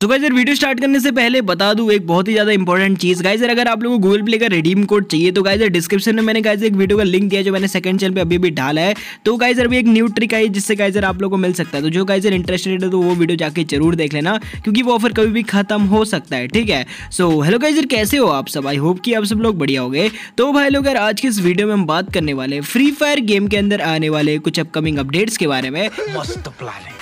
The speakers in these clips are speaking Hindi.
तो गाइजर वीडियो स्टार्ट करने से पहले बता दूं एक बहुत ही ज्यादा इंपॉर्टेंट चीज गाइजर अगर आप लोगों को गूगल प्ले का रिडीम कोड चाहिए तो गाइजर डिस्क्रिप्शन में मैंने गाइजर एक वीडियो का लिंक दिया जो मैंने सेकंड चैनल पे अभी भी डाला है तो गाइजर अभी एक न्यू ट्रिक आई जिससे गाइजर आप लोगों को मिल सकता है तो जो गाइजर इंटरेस्टेड है तो वो वीडियो जाके जरूर देख लेना क्योंकि वो ऑफर कभी भी खत्म हो सकता है ठीक है सो हेलो गाइजर कैसे हो आप सब आई होप कि आप सब लोग बढ़िया हो गए तो भाई लोग आज के इस वीडियो में हम बात करने वाले फ्री फायर गेम के अंदर आने वाले कुछ अपकमिंग अपडेट्स के बारे में मस्त प्लान है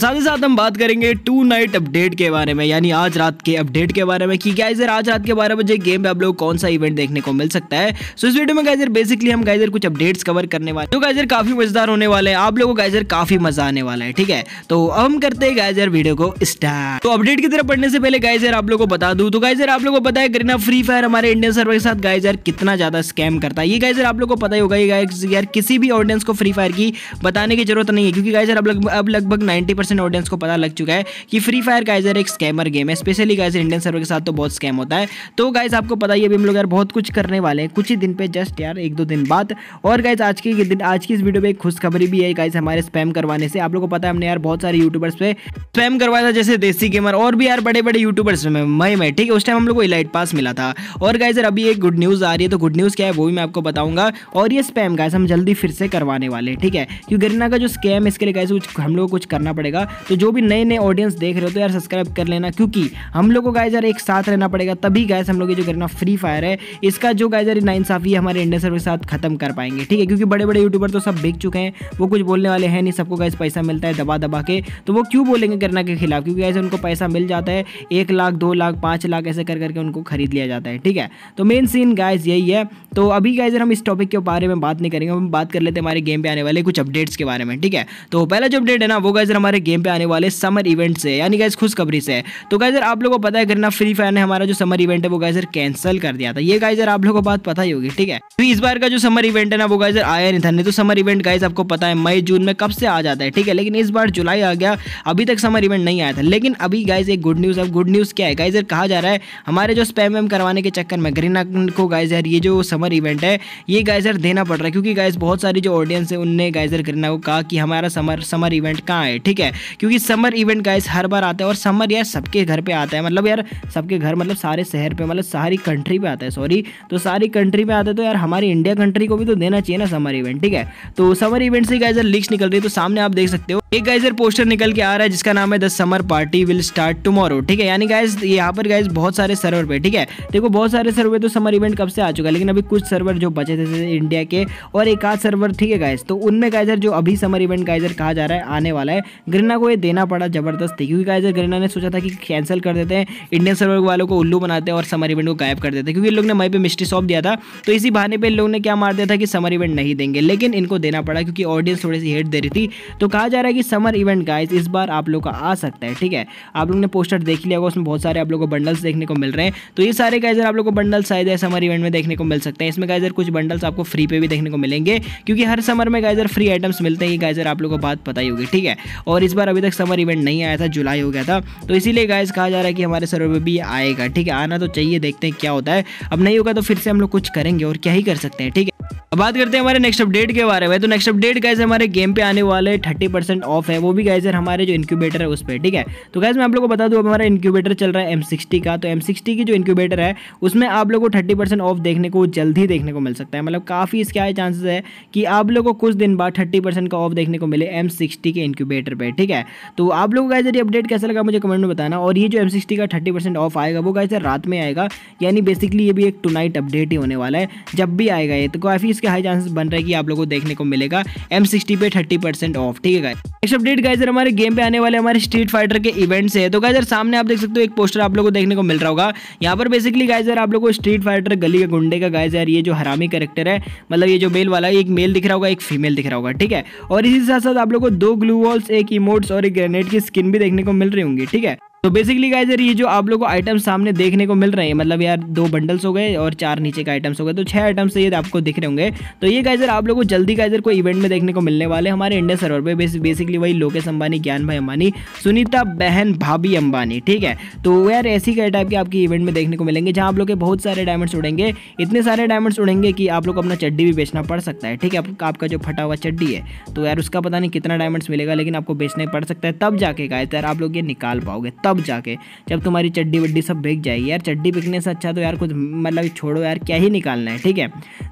साथ ही साथ हम बात करेंगे टू नाइट अपडेट के बारे में यानी आज रात के अपडेट के बारे में कि गाइजर आज रात के बारह बजे गेम में आप लोग कौन सा इवेंट देखने को मिल सकता है सो इस वीडियो में गाइजर बेसिकली हम गाइजर कुछ अपडेट्स कवर करने वाले तो गाइजर काफी मजेदार होने वाले हैं आप लोगों को गाइजर काफी मजा आने वाला है ठीक है तो अब हम करते हैं गाइजर वीडियो को स्टार्ट तो अपडेट की तरफ पढ़ने से पहले गाइजर आप लोग को बता दू तो गाइजर आप लोग को पता है करीना फ्री फायर हमारे इंडियन सर्वर के साथ गाइजर कितना ज्यादा स्कैम करता है ये गाइजर आप लोग को पता ही होगा ये यार किसी भी ऑडियंस को फ्री फायर की बताने की जरूरत नहीं है क्योंकि गाइजर अब लगभग नाइनटी परसेंट ऑडियंस को पता लग चुका है कि फ्री फायर गाइजर एक स्कैमर गेम है स्पेशली गाइजर इंडियन सर्वर के साथ तो बहुत स्कैम होता है तो गाइज आपको पता ही अभी हम लोग यार बहुत कुछ करने वाले हैं कुछ ही दिन पे जस्ट यार एक दो दिन बाद और गाइज आज के दिन आज की इस वीडियो पर एक खुशखबरी भी है गाइज हमारे स्पैम करवाने से आप लोग को पता है हमने यार बहुत सारे यूट्यूबर्स पे स्पैम करवाया था जैसे देसी गेमर और भी यार बड़े बड़े यूट्यूबर्स में मई में ठीक है उस टाइम हम लोग को इलाइट पास मिला था और गाइज यार अभी एक गुड न्यूज़ आ रही है तो गुड न्यूज़ क्या है वो भी मैं आपको बताऊंगा और ये स्पैम गाइज हम जल्दी फिर से करवाने वाले ठीक है क्योंकि गरीना का जो स्कैम इसके लिए गाइज हम लोग को कुछ करना पड़ेगा जाएगा तो जो भी नए नए ऑडियंस देख रहे हो तो यार सब्सक्राइब कर लेना क्योंकि हम लोग को गायजर एक साथ रहना पड़ेगा तभी गायस हम लोग ये जो करना फ्री फायर है इसका जो गाइज यार नाइंसाफ़ी हमारे इंडिया सर्विस के साथ खत्म कर पाएंगे ठीक है क्योंकि बड़े बड़े यूट्यूबर तो सब बिक चुके हैं वो कुछ बोलने वाले हैं नहीं सबको गायस पैसा मिलता है दबा दबा के तो वो क्यों बोलेंगे करना के खिलाफ क्योंकि ऐसे उनको पैसा मिल जाता है एक लाख दो लाख पाँच लाख ऐसे कर करके उनको खरीद लिया जाता है ठीक है तो मेन सीन गायस यही है तो अभी गायजर हम इस टॉपिक के बारे में बात नहीं करेंगे हम बात कर लेते हैं हमारे गेम पे आने वाले कुछ अपडेट्स के बारे में ठीक है तो पहला जो अपडेट है ना वो गायजर हमारे गेम पे आने वाले समर इवेंट से यानी गैस खुशखबरी से तो गाइजर आप लोगों को पता है करना फ्री फायर ने हमारा जो समर इवेंट है वो गाइजर कैंसिल कर दिया था ये गाइजर आप लोगों को बात पता ही होगी ठीक है तो इस बार का जो समर इवेंट है ना वो गाइजर आया नहीं था नहीं तो समर इवेंट गाइज आपको पता है मई जून में कब से आ जाता है ठीक है लेकिन इस बार जुलाई आ गया अभी तक समर इवेंट नहीं आया था लेकिन अभी गाइज एक गुड न्यूज़ अब गुड न्यूज़ क्या है गाइजर कहा जा रहा है हमारे जो स्पैम वैम करवाने के चक्कर में गरीना को गाइजर ये जो समर इवेंट है ये गाइजर देना पड़ रहा है क्योंकि गाइज बहुत सारी जो ऑडियंस है उनने गाइजर गरीना को कहा कि हमारा समर समर इवेंट कहाँ है ठीक है क्योंकि समर इवेंट गाइस हर बार आता है और समर यार सबके घर पे आता है मतलब यार सबके घर मतलब सारे शहर पे मतलब सारी कंट्री पे आता है सॉरी तो सारी कंट्री पे आता है तो यार हमारी इंडिया कंट्री को भी तो देना चाहिए ना समर इवेंट ठीक है तो समर इवेंट से गाइस यार लीक्स निकल रही है तो सामने आप देख सकते हो एक गाइजर पोस्टर निकल के आ रहा है जिसका नाम है the summer party will start tomorrow ठीक है यानी गाइज यहाँ पर गाइज बहुत सारे सर्वर पे ठीक है देखो बहुत सारे सर्वर तो समर इवेंट कब से आ चुका है लेकिन अभी कुछ सर्वर जो बचे थे इंडिया के और एक आध सर्वर ठीक है गाइज तो उनमें गाइजर जो अभी समर इवेंट गाइजर कहा जा रहा है आने वाला है ग्रिना को ये देना पड़ा है क्योंकि गाइजर ग्रीना ने सोचा था कि कैंसिल कर देते हैं इंडियन सर्वर वालों को उल्लू बनाते हैं और समर इवेंट को गायब कर देते हैं क्योंकि इन लोग ने मई पर मिस्ट्री सौंप दिया था तो इसी बहाने पर इन लोगों ने क्या मार दिया था कि समर इवेंट नहीं देंगे लेकिन इनको देना पड़ा क्योंकि ऑडियंस थोड़ी सी हेट दे रही थी तो कहा जा रहा है कि समर इवेंट गाइज इस बार आप लोग का आ सकता है ठीक है आप लोग ने पोस्टर देख लिया होगा उसमें बहुत सारे आप लोग को बंडल्स देखने को मिल रहे हैं तो ये सारे गाइजर आप लोग को बंडल्स शायद है समर इवेंट में देखने को मिल सकते हैं इसमें गाइजर कुछ बंडल्स आपको फ्री पे भी देखने को मिलेंगे क्योंकि हर समर में गाइजर फ्री आइटम्स मिलते हैं गाइजर आप लोग को बात पता ही होगी ठीक है और इस बार अभी तक समर इवेंट नहीं आया था जुलाई हो गया था तो इसीलिए गाइज कहा जा रहा है कि हमारे सर्वर पर भी आएगा ठीक है आना तो चाहिए देखते हैं क्या होता है अब नहीं होगा तो फिर से हम लोग कुछ करेंगे और क्या ही कर सकते हैं ठीक है अब बात करते हैं हमारे नेक्स्ट अपडेट के बारे में तो नेक्स्ट अपडेट गाइज हमारे गेम पे आने वाले थर्टी परसेंट ऑफ है वो भी गाइज हमारे जो इंक्यूबेटर है उस पर ठीक है तो गाइज मैं आप लोगों को बता दूँ अब हमारा इंक्यूबेटर चल रहा है एम सिक्सटी का तो एम सिक्सटी की जो इंक्यूबेटर है उसमें आप लोग को थर्टी परसेंट ऑफ देखने को जल्द ही देखने को मिल सकता है मतलब काफ़ी इसके आए चांसेस है कि आप लोग को कुछ दिन बाद थर्टी परसेंट का ऑफ देखने को मिले एम सिक्सटी के इंक्यूबेटर पर ठीक है तो आप लोगों का ये अपडेट कैसा लगा मुझे कमेंट में बताना और ये जो एम सिक्सटी का थर्टी परसेंट ऑफ आएगा वो गाइज रात में आएगा यानी बेसिकली ये भी एक टू अपडेट ही होने वाला है जब भी आएगा ये तो काफ़ी उसके हाई चांसेस बन रहे की आप लोगों को देखने को मिलेगा एम पे थर्टी ऑफ ठीक है नेक्स्ट अपडेट गाइजर हमारे गेम पे आने वाले हमारे स्ट्रीट फाइटर के इवेंट से है तो गाइजर सामने आप देख सकते हो एक पोस्टर आप लोगों को देखने को मिल रहा होगा यहाँ पर बेसिकली गाइजर आप लोगों को स्ट्रीट फाइटर गली के गुंडे का गाइजर ये जो हरामी करेक्टर है मतलब ये जो मेल वाला एक मेल दिख रहा होगा एक फीमेल दिख रहा होगा ठीक है और इसी साथ साथ आप लोग को दो ग्लू वॉल्स एक इमोट्स और एक ग्रेनेड की स्किन भी देखने को मिल रही होंगी ठीक है तो बेसिकली गाइज ये जो आप लोग को आइटम्स सामने देखने को मिल रहे हैं मतलब यार दो बंडल्स हो गए और चार नीचे के आइटम्स हो गए तो छह आइटम्स ये आपको दिख रहे होंगे तो ये गाइजर आप लोगों को जल्दी गाइजर को इवेंट में देखने को मिलने वाले हमारे इंडिया सर्वर पे बेसिकली वही लोकेश अंबानी ज्ञान भाई अंबानी सुनीता बहन भाभी अंबानी ठीक है तो यार ऐसी कई टाइप के आपके इवेंट में देखने को मिलेंगे जहाँ आप लोग के बहुत सारे डायमंड्स उड़ेंगे इतने सारे डायमंड्स उड़ेंगे कि आप लोग अपना चड्डी भी बेचना पड़ सकता है ठीक है आपका जो फटा हुआ चड्डी है तो यार उसका पता नहीं कितना डायमंड्स मिलेगा लेकिन आपको बेचना पड़ सकता है तब जाके गाय यार आप लोग ये निकाल पाओगे तब तब जाके जब तुम्हारी चड्डी वड्डी सब बिक जाएगी यार चड्डी बिकने से अच्छा तो यार कुछ मतलब छोड़ो यार क्या ही निकालना है ठीक है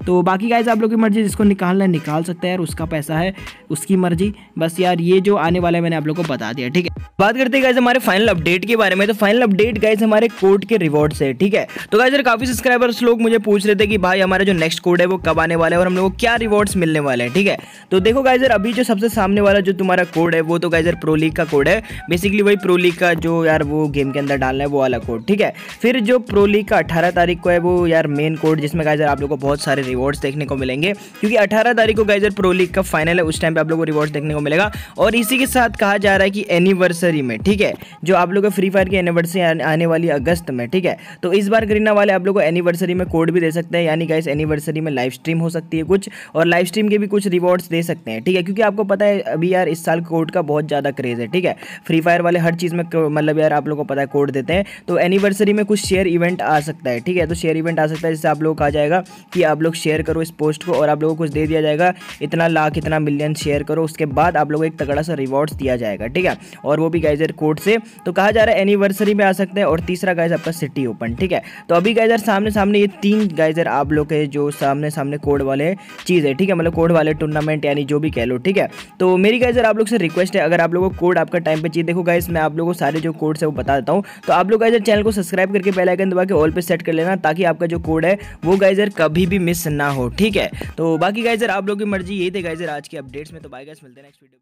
तो बाकी गाइज आप लोग की मर्जी जिसको निकालना है निकाल सकते हैं यार उसका पैसा है उसकी मर्जी बस यार ये जो आने वाला है मैंने आप लोग को बता दिया ठीक है बात करते हैं गाइज हमारे फाइनल अपडेट के बारे में तो फाइनल अपडेट गाइज हमारे कोड के रिवॉर्ड से ठीक है तो गाइज यार काफी सब्सक्राइबर्स लोग मुझे पूछ रहे थे कि भाई हमारा जो नेक्स्ट कोड है वो कब आने वाला है और हम लोग को क्या रिवॉर्ड्स मिलने वाले हैं ठीक है तो देखो गाइजर अभी जो सबसे सामने वाला जो तुम्हारा कोड है वो तो गाइजर प्रोलीग का कोड है बेसिकली वही प्रोलीग का जो यार वो गेम के अंदर डालना है वो वाला कोड ठीक है फिर जो प्रोली का अठारह तारीख को है वो यार मेन कोड जिसमें गाइजर आप लोग को बहुत सारे रिवॉर्ड्स देखने को मिलेंगे क्योंकि अठारह तारीख को गाइजर प्रो का फाइनल है उस टाइम पर आप लोग को रिवॉर्ड्स देखने को मिलेगा और इसी के साथ कहा जा रहा है कि एनिवर्सरी में ठीक है जो आप लोग फ्री फायर की एनिवर्सरी आने वाली अगस्त में ठीक है तो इस बार गरीना वाले आप लोग को एनिवर्सरी में कोड भी दे सकते हैं यानी गाइज एनिवर्सरी में लाइव स्ट्रीम हो सकती है कुछ और लाइव स्ट्रीम के भी कुछ रिवॉर्ड्स दे सकते हैं ठीक है क्योंकि आपको पता है अभी यार इस साल कोड का बहुत ज़्यादा क्रेज़ है ठीक है फ्री फायर वाले हर चीज़ में मतलब वेयर आप लोग को पता है कोड देते हैं तो एनिवर्सरी में कुछ शेयर इवेंट आ सकता है ठीक है तो शेयर इवेंट आ सकता है जिससे आप लोग कहा जाएगा कि आप लोग शेयर करो इस पोस्ट को और आप लोगों को कुछ दे दिया जाएगा इतना लाख इतना मिलियन शेयर करो उसके बाद आप लोग को एक तगड़ा सा रिवॉर्ड्स दिया जाएगा ठीक है और वो भी गाइजर कोड से तो कहा जा रहा है एनिवर्सरी में आ सकते हैं और तीसरा गाइजर आपका सिटी ओपन ठीक है तो अभी गाइजर सामने सामने ये तीन गाइजर आप लोग के जो सामने सामने कोड वाले चीज़ है ठीक है मतलब कोड वाले टूर्नामेंट यानी जो भी कह लो ठीक है तो मेरी गाइजर आप लोग से रिक्वेस्ट है अगर आप लोगों को कोड आपका टाइम पर चाहिए देखो गाइज मैं आप लोगों को सारे जो कोड से वो बता देता हूँ तो आप लोग गाइजर चैनल को सब्सक्राइब करके बेल आइकन दबा के ऑल पे सेट कर लेना ताकि आपका जो कोड है वो गाइजर कभी भी मिस ना हो ठीक है तो बाकी गाइजर आप लोग की मर्जी यही थे गाइजर आज के अपडेट्स में तो बाई गाइस मिलते हैं नेक्स्ट वीडियो